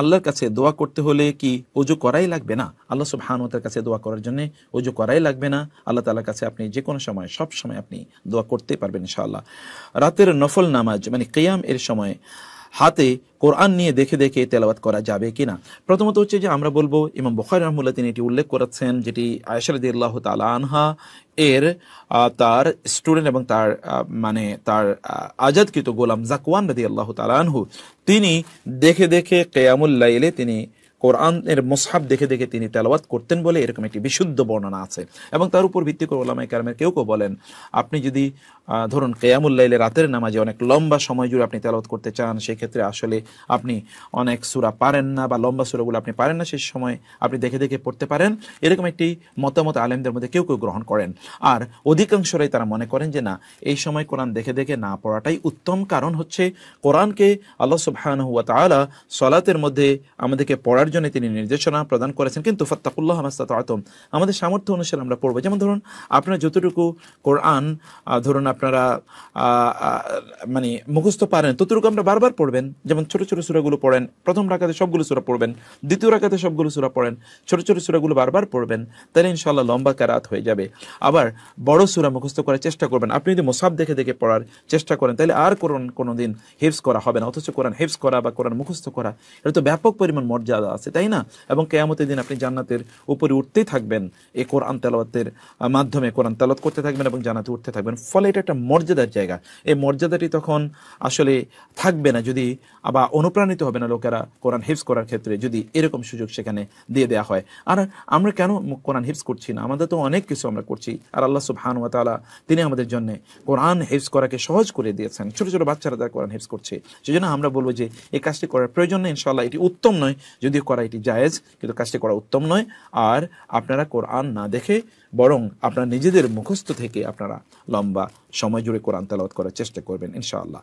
আল্লাহর কাছে দোয়া করতে হলে কি অজু করাই লাগবে না আল্লাহ সব হানুতার কাছে দোয়া করার জন্য অজু করাই লাগবে না আল্লাহ তালার কাছে আপনি যে কোনো সময় সব সময় আপনি দোয়া করতে পারবেন ইনশাআল্লাহ রাতের নফল নামাজ মানে কেয়াম এর সময় হাতে কোরআন নিয়ে দেখে দেখে তেলাবাত করা যাবে কিনা প্রথমত হচ্ছে যে আমরা বলবো ইমাম বখারি রহমুল্লাহ তিনি এটি উল্লেখ করেছেন যেটি আয়সারদি আল্লাহ তালা আনহা এর তার স্টুডেন্ট এবং তার মানে তার আজাদকৃত গোলাম জাকওয়ান রদি আল্লাহ তালা আনহু তিনি দেখে দেখে কেয়ামুল্লাইলে তিনি কোরআন এর মোসহাব দেখে দেখে তিনি তেলাওয়াত করতেন বলে এরকম একটি বিশুদ্ধ বর্ণনা আছে এবং তার উপর ভিত্তি করে ওলামাই কালামের কেউ কেউ বলেন আপনি যদি ধরুন কেয়ামুল্লাইলে রাতের নামাজে অনেক লম্বা সময় জুড়ে আপনি তেলাওয়াত করতে চান সেক্ষেত্রে আসলে আপনি অনেক সুরা পারেন না বা লম্বা সুরাগুলো আপনি পারেন না সেই সময় আপনি দেখে দেখে পড়তে পারেন এরকম একটি মতামত আলেমদের মধ্যে কেউ কেউ গ্রহণ করেন আর অধিকাংশরাই তারা মনে করেন যে না এই সময় কোরআন দেখে দেখে না পড়াটাই উত্তম কারণ হচ্ছে কোরআনকে আল্লাহ সুবহান হুয়া তালা সলাতের মধ্যে আমাদেরকে পড়ার জন্য তিনি নির্দেশনা প্রদান করেছেন কিন্তু ফত্তাকুল্লাহ মাস্তাত আতম আমাদের সামর্থ্য অনুসারে আমরা পড়বো যেমন ধরুন আপনারা যতটুকু কোরআন ধরুন আপনারা মানে মুখস্থ পারেন ততটুকু আমরা বারবার পড়বেন যেমন ছোট ছোট সুরাগুলো পড়েন প্রথম রাখাতে সবগুলো সুরা পড়বেন দ্বিতীয় রাখাতে সবগুলো সুরা পড়েন ছোট ছোট সুরাগুলো বারবার পড়বেন তাহলে ইনশাল্লাহ লম্বা কারাত হয়ে যাবে আবার বড় সুরা মুখস্থ করার চেষ্টা করবেন আপনি যদি মোসাব দেখে দেখে পড়ার চেষ্টা করেন তাহলে আর কোরআন কোনো দিন হিপস করা হবে না অথচ কোরআন হিপস করা বা কোরআন মুখস্থ করা এটা তো ব্যাপক পরিমাণ মর্যাদা আছে আছে তাই না এবং কেয়ামতের দিন আপনি জান্নাতের উপরে উঠতেই থাকবেন এ কোরআন তেলাওয়াতের মাধ্যমে কোরআন তেলাওয়াত করতে থাকবেন এবং জান্নাতে উঠতে থাকবেন ফলে এটা একটা মর্যাদার জায়গা এই মর্যাদাটি তখন আসলে থাকবে না যদি আবার অনুপ্রাণিত হবে না লোকেরা কোরআন হিপস করার ক্ষেত্রে যদি এরকম সুযোগ সেখানে দিয়ে দেওয়া হয় আর আমরা কেন কোরআন হিপস করছি না আমাদের তো অনেক কিছু আমরা করছি আর আল্লাহ সুবহান ওয়া তাআলা তিনি আমাদের জন্য কোরআন হিপস করাকে সহজ করে দিয়েছেন ছোট ছোট বাচ্চারা তারা কোরআন হিপস করছে সেই জন্য আমরা বলবো যে এই কাজটি করার প্রয়োজন নেই ইনশাআল্লাহ এটি উত্তম নয় যদি করা এটি জায়েজ কিন্তু কাজটি করা উত্তম নয় আর আপনারা কোরআন না দেখে বরং আপনার নিজেদের মুখস্থ থেকে আপনারা লম্বা সময় জুড়ে কোরআন তালাওয়াত করার চেষ্টা করবেন ইনশাআল্লাহ